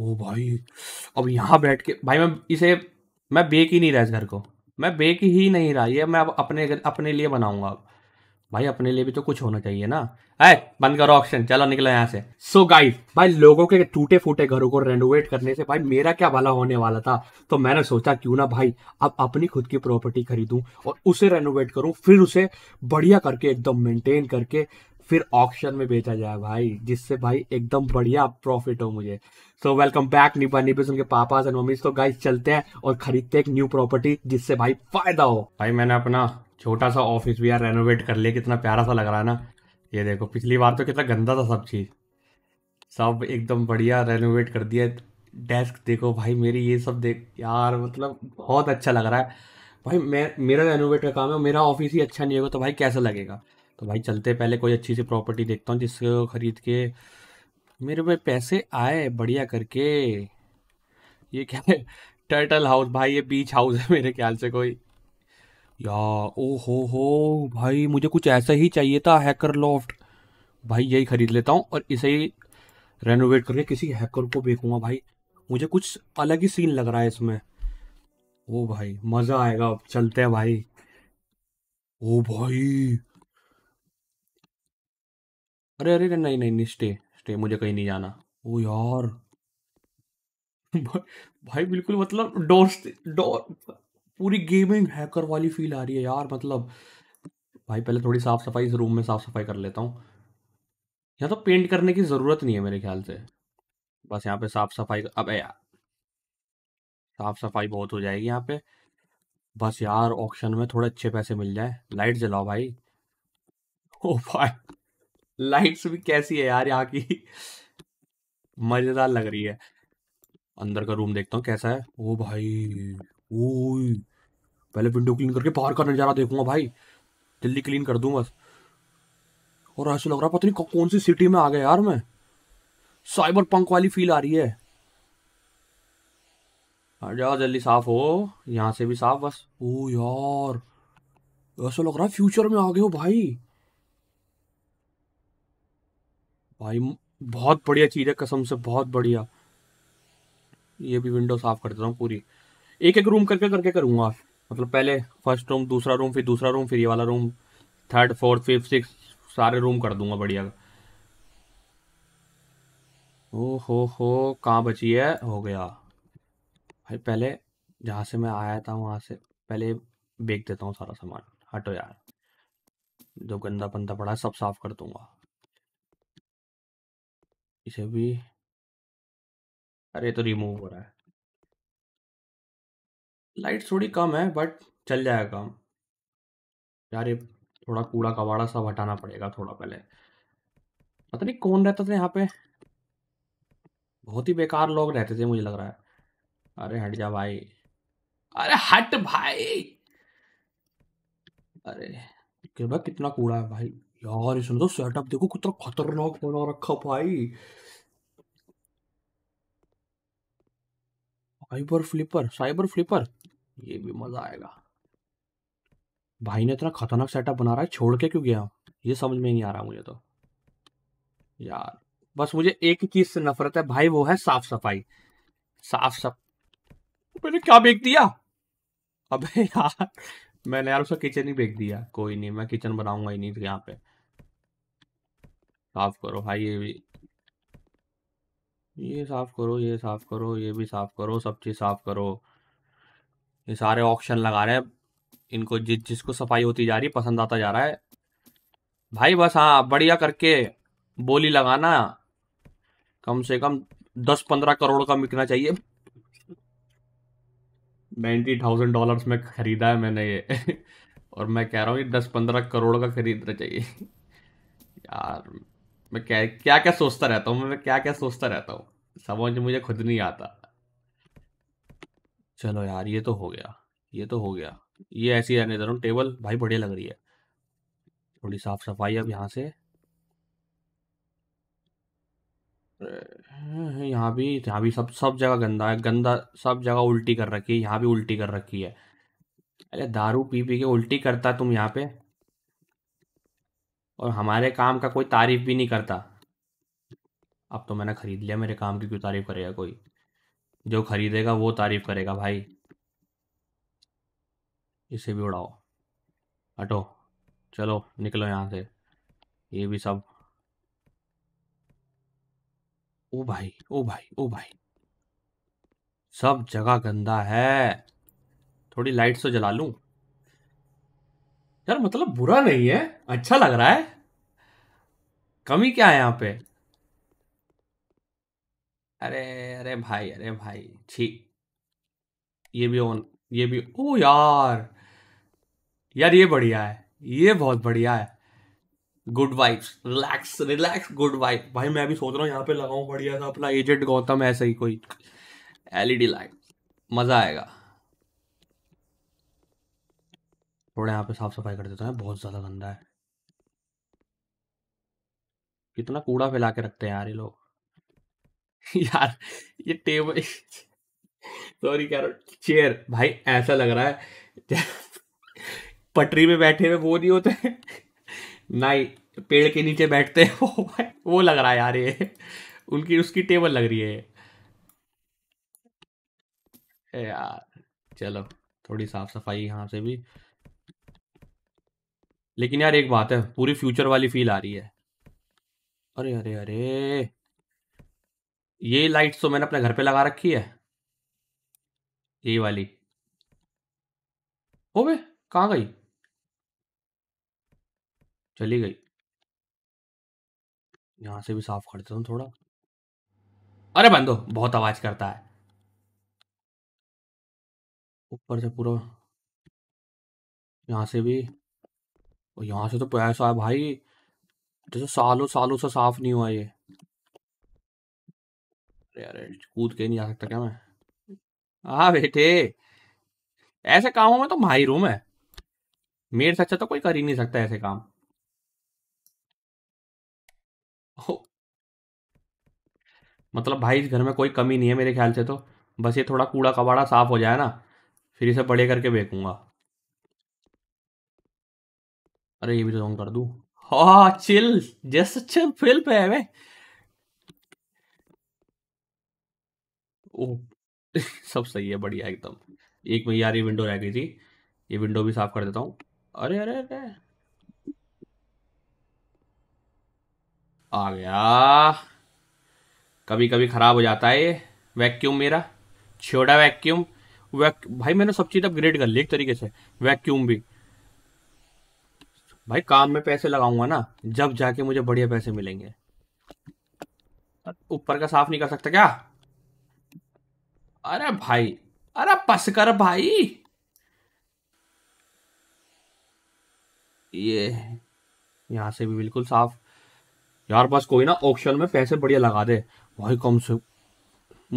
ओ भाई अब यहाँ बैठ के भाई मैं इसे मैं बेक ही नहीं रहा इस घर को मैं बेक ही नहीं रहा ये मैं अब अपने अपने लिए बनाऊंगा भाई अपने लिए भी तो कुछ होना चाहिए ना अरे बंद करो ऑप्शन चलो निकलो यहाँ से सो so गाइस भाई लोगों के टूटे फूटे घरों को रेनोवेट करने से भाई मेरा क्या भला होने वाला था तो मैंने सोचा क्यों ना भाई अब अपनी खुद की प्रॉपर्टी खरीदूं और उसे रेनोवेट करूं फिर उसे बढ़िया करके एकदम मेंटेन करके फिर ऑक्शन में बेचा जाए भाई जिससे भाई एकदम बढ़िया प्रॉफिट हो मुझे सो वेलकम बैक निपा निपिस उनके पापा एंड मम्मी तो गाइस चलते हैं और खरीदते एक न्यू प्रॉपर्टी जिससे भाई फायदा हो भाई मैंने अपना छोटा सा ऑफिस भी यार रेनोवेट कर लिया कितना प्यारा सा लग रहा है ना ये देखो पिछली बार तो कितना गंदा था सब चीज़ सब एकदम बढ़िया रेनोवेट कर दिया डेस्क देखो भाई मेरी ये सब देख यार मतलब बहुत अच्छा लग रहा है भाई मैं मेरा रेनोवेट का काम है मेरा ऑफिस ही अच्छा नहीं होगा तो भाई कैसा लगेगा तो भाई चलते पहले कोई अच्छी सी प्रॉपर्टी देखता हूँ जिससे ख़रीद के मेरे पे पैसे आए बढ़िया करके ये क्या है टर्टल हाउस भाई ये बीच हाउस है मेरे ख्याल से कोई या ओ हो हो भाई मुझे कुछ ऐसा ही चाहिए था हैकर लॉफ्ट भाई यही ख़रीद लेता हूँ और इसे ही रेनोवेट करके किसी हैकर को बेचूंगा भाई मुझे कुछ अलग ही सीन लग रहा है इसमें ओ भाई मज़ा आएगा चलते हैं भाई ओ भाई अरे अरे नहीं नहीं नहीं स्टे स्टे मुझे कहीं नहीं जाना ओ यार भाई भाई बिल्कुल मतलब डोर डोर पूरी गेमिंग हैकर वाली फील आ रही है यार मतलब भाई पहले थोड़ी साफ सफाई इस रूम में साफ सफाई कर लेता हूँ यहाँ तो पेंट करने की ज़रूरत नहीं है मेरे ख्याल से बस यहाँ पे साफ सफाई अब यार साफ सफाई बहुत हो जाएगी यहाँ पे बस यार ऑक्शन में थोड़े अच्छे पैसे मिल जाए लाइट जलाओ भाई ओ भाई लाइट्स भी कैसी है यार यहाँ की मजेदार लग रही है अंदर का रूम देखता हूँ कैसा है ओ भाई ओ पहले विंडो क्लीन करके बाहर का नज़ारा देखूंगा भाई जल्दी क्लीन कर दूँ बस और ऐसा लग रहा पता नहीं कौन सी सिटी में आ गया यार मैं साइबर पंक वाली फील आ रही है आ जाओ जल्दी साफ हो यहाँ से भी साफ बस ओ यार ऐसा लग रहा है फ्यूचर में आ गए हो भाई भाई बहुत बढ़िया चीज़ है कसम से बहुत बढ़िया ये भी विंडो साफ कर देता हूँ पूरी एक एक रूम करके करके करूंगा मतलब पहले फर्स्ट रूम दूसरा रूम फिर दूसरा रूम फिर ये वाला room third fourth fifth six सारे रूम कर दूंगा बढ़िया ओ हो हो कहाँ बची है हो गया भाई पहले जहाँ से मैं आया था वहाँ से पहले बेच देता हूँ सारा सामान हटो यार जो गंदा पंदा पड़ा है सब साफ कर दूंगा इसे भी अरे! तो रिमूव हो रहा है। लाइट थोड़ी कम है बट चल जाएगा काम। यार ये थोड़ा कूड़ा-कबाड़ा सब हटाना पड़ेगा थोड़ा पहले। पता नहीं कौन रहता था यहाँ पे? बहुत ही बेकार लोग रहते थे मुझे लग रहा है। अरे हट जा भाई। अरे हट भाई! अरे! कितना कूड़ा है भाई। यार इसने तो सेटअप देखो कितना खतरनाक बना रखा भाई साइबर फ्लिपर साइबर फ्लिपर ये भी मजा आएगा भाई ने इतना खतरनाक सेटअप बना रहा है छोड़ के क्यों गया ये समझ में नहीं आ रहा मुझे तो यार बस मुझे एक ही चीज से नफरत है भाई वो है साफ सफाई साफ सफ मैंने क्या बेच दिया अबे यार मैंने यार उसका किचन ही बेच दिया कोई नहीं मैं किचन बनाऊंगा ही नहीं तो यहाँ पे साफ करो भाई ये भी ये साफ करो ये साफ करो ये भी साफ करो सब चीज़ साफ करो ये सारे ऑप्शन लगा रहे हैं इनको जिस जिसको सफाई होती जा रही है पसंद आता जा रहा है भाई बस हाँ बढ़िया करके बोली लगाना कम से कम दस पंद्रह करोड़ का बिकना चाहिए नाइन्टी थाउजेंड डॉलर्स में ख़रीदा है मैंने ये और मैं कह रहा हूँ ये दस पंद्रह करोड़ का खरीदना चाहिए यार मैं क्या क्या क्या सोचता रहता हूँ मैं क्या क्या सोचता रहता हूँ समझ मुझे खुद नहीं आता चलो यार ये तो हो गया ये तो हो गया ये ऐसी रहने दे रहा टेबल भाई बढ़िया लग रही है थोड़ी साफ सफाई अब यहाँ से यहाँ भी यहाँ भी सब सब जगह गंदा है गंदा सब जगह उल्टी कर रखी है यहाँ भी उल्टी कर रखी है अरे दारू पी पी के उल्टी करता तुम यहाँ पे और हमारे काम का कोई तारीफ भी नहीं करता अब तो मैंने खरीद लिया मेरे काम की क्यों तारीफ करेगा कोई जो खरीदेगा वो तारीफ करेगा भाई इसे भी उड़ाओ हटो चलो निकलो यहाँ से ये भी सब ओ भाई ओ भाई ओ भाई सब जगह गंदा है थोड़ी लाइट्स तो जला लूं यार मतलब बुरा नहीं है अच्छा लग रहा है कमी क्या है यहाँ पे अरे अरे भाई अरे भाई छी ये भी ऑन ये भी ओ यार यार ये बढ़िया है ये बहुत बढ़िया है good vibes relax relax good vibe भाई मैं भी सोच रहा हूँ यहाँ पे लगाऊं बढ़िया था अपना एजेंट गौतम ऐसा ही कोई एलईडी लाइट e मजा आएगा थोड़ा यहाँ पे साफ़ सफाई कर देता है बहुत ज़्यादा गंदा है कितना कूड़ा फैला के रखते हैं यार ये लोग यार ये टेबल सॉरी कह रहा चेयर भाई ऐसा लग रहा है पटरी में बैठे हुए वो नहीं होते ना पेड़ के नीचे बैठते हैं वो भाई वो लग रहा है यार ये उनकी उसकी टेबल लग रही है यार चलो थोड़ी साफ सफाई यहाँ से भी लेकिन यार एक बात है पूरी फ्यूचर वाली फील आ रही है अरे अरे अरे ये लाइट्स तो मैंने अपने घर पे लगा रखी है ये वाली हो बे कहाँ गई चली गई यहां से भी साफ करते हूँ थोड़ा अरे बंदो बहुत आवाज करता है ऊपर से पूरा यहां से भी और यहाँ से तो पैसा है भाई जैसे सालों सालों से साफ नहीं हुआ ये अरे अरे कूद के नहीं जा सकता क्या मैं हाँ बेटे ऐसे कामों में तो माहिर हूं मैं मेरे से अच्छा तो कोई कर ही नहीं सकता ऐसे काम मतलब भाई इस घर में कोई कमी नहीं है मेरे ख्याल से तो बस ये थोड़ा कूड़ा कबाड़ा साफ हो जाए ना फिर इसे बड़े करके बेचूंगा अरे ये भी तो कर दू हा चिल जैसे अच्छे फिल पे है वे ओ सब सही है बढ़िया एकदम एक में यार ये विंडो रह गई थी ये विंडो भी साफ कर देता हूँ अरे अरे अरे आ गया कभी कभी खराब हो जाता है ये वैक्यूम मेरा छोटा वैक्यूम वैक भाई मैंने सब चीज़ अपग्रेड कर ली एक तरीके से वैक्यूम भी भाई काम में पैसे लगाऊंगा ना जब जाके मुझे बढ़िया पैसे मिलेंगे ऊपर का साफ नहीं कर सकता क्या अरे भाई अरे पसकर कर भाई ये यहां से भी बिल्कुल साफ यार बस कोई ना ऑप्शन में पैसे बढ़िया लगा दे भाई कम से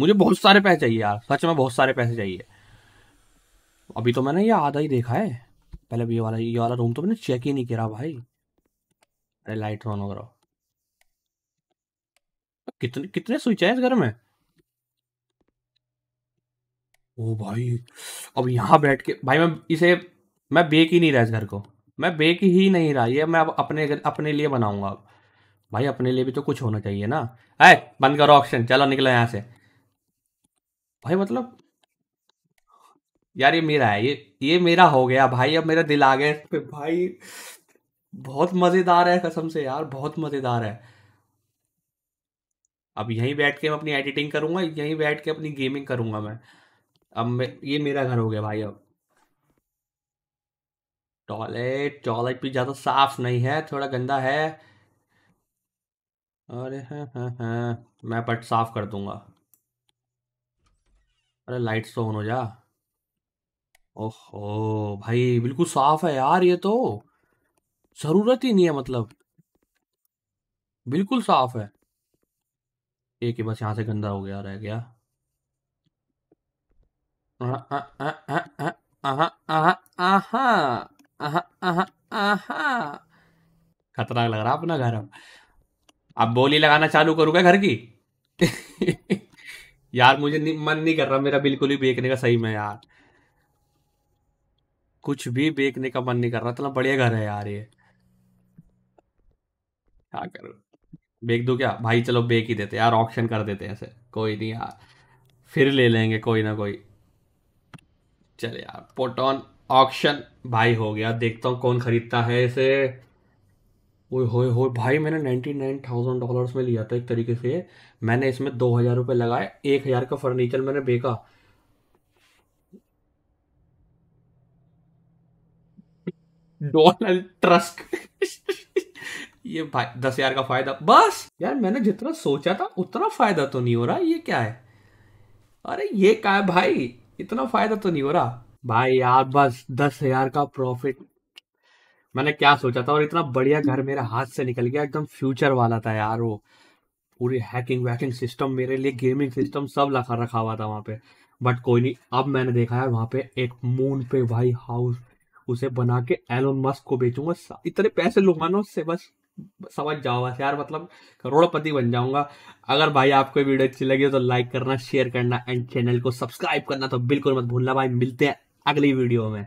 मुझे बहुत सारे पैसे चाहिए यार सच में बहुत सारे पैसे चाहिए अभी तो मैंने ये आधा ही देखा है पहले ये वाला ये वाला रूम तो मैंने चेक ही नहीं करा भाई अरे लाइट ऑन हो रहा कितने कितने स्विच है इस घर में ओ भाई अब यहाँ बैठ के भाई मैं इसे मैं बेक ही नहीं रहा इस घर को मैं बेक ही नहीं रहा ये मैं अब अपने अपने लिए बनाऊंगा अब भाई अपने लिए भी तो कुछ होना चाहिए ना है बंद करो ऑप्शन चलो निकलो यहाँ से भाई मतलब यार ये मेरा है ये ये मेरा हो गया भाई अब मेरा दिल आ गया इस पे भाई बहुत मज़ेदार है कसम से यार बहुत मज़ेदार है अब यहीं बैठ के मैं अपनी एडिटिंग करूंगा यहीं बैठ के अपनी गेमिंग करूंगा मैं अब मैं ये मेरा घर हो गया भाई अब टॉयलेट टॉयलेट भी ज़्यादा साफ नहीं है थोड़ा गंदा है अरे हाँ हाँ हाँ मैं पट साफ कर दूंगा अरे लाइट्स तो ऑन हो जा ओहो भाई बिल्कुल साफ है यार ये तो जरूरत ही नहीं है मतलब बिल्कुल साफ है एक ही बस यहां से गंदा हो गया रह गया खतरनाक लग रहा अपना घर अब अब बोली लगाना चालू करूँगा घर की यार मुझे मन नहीं कर रहा मेरा बिल्कुल ही बेचने का सही में यार कुछ भी बेचने का मन नहीं कर रहा इतना बढ़िया घर है यार ये क्या करो बेच दो क्या भाई चलो बेच ही देते यार ऑप्शन कर देते हैं ऐसे कोई नहीं यार फिर ले लेंगे कोई ना कोई चल यार पोटॉन ऑक्शन भाई हो गया देखता हूँ कौन खरीदता है इसे ओ हो हो भाई मैंने नाइन्टी नाइन थाउजेंड डॉलर में लिया था एक तरीके से मैंने इसमें दो हज़ार रुपये लगाए एक हज़ार का फर्नीचर मैंने बेका डोनाल्ड hmm. ट्रस्क ये भाई दस हजार का फायदा बस यार मैंने जितना सोचा था उतना फायदा तो नहीं हो रहा ये क्या है अरे ये क्या है भाई इतना फायदा तो नहीं हो रहा भाई यार बस दस हजार का प्रॉफिट मैंने क्या सोचा था और इतना बढ़िया घर मेरे हाथ से निकल गया एकदम फ्यूचर वाला था यार वो पूरी हैकिंग वैकिंग सिस्टम मेरे लिए गेमिंग सिस्टम सब लगा रखा हुआ था वहां पे बट कोई नहीं अब मैंने देखा यार वहां पे एक मून पे भाई हाउस उसे बना के एलोन मस्क को बेचूंगा इतने पैसे लूंगा ना उससे बस समझ जाओ बस यार मतलब करोड़पति बन जाऊंगा अगर भाई आपको वीडियो अच्छी लगी तो लाइक करना शेयर करना एंड चैनल को सब्सक्राइब करना तो बिल्कुल मत भूलना भाई मिलते हैं अगली वीडियो में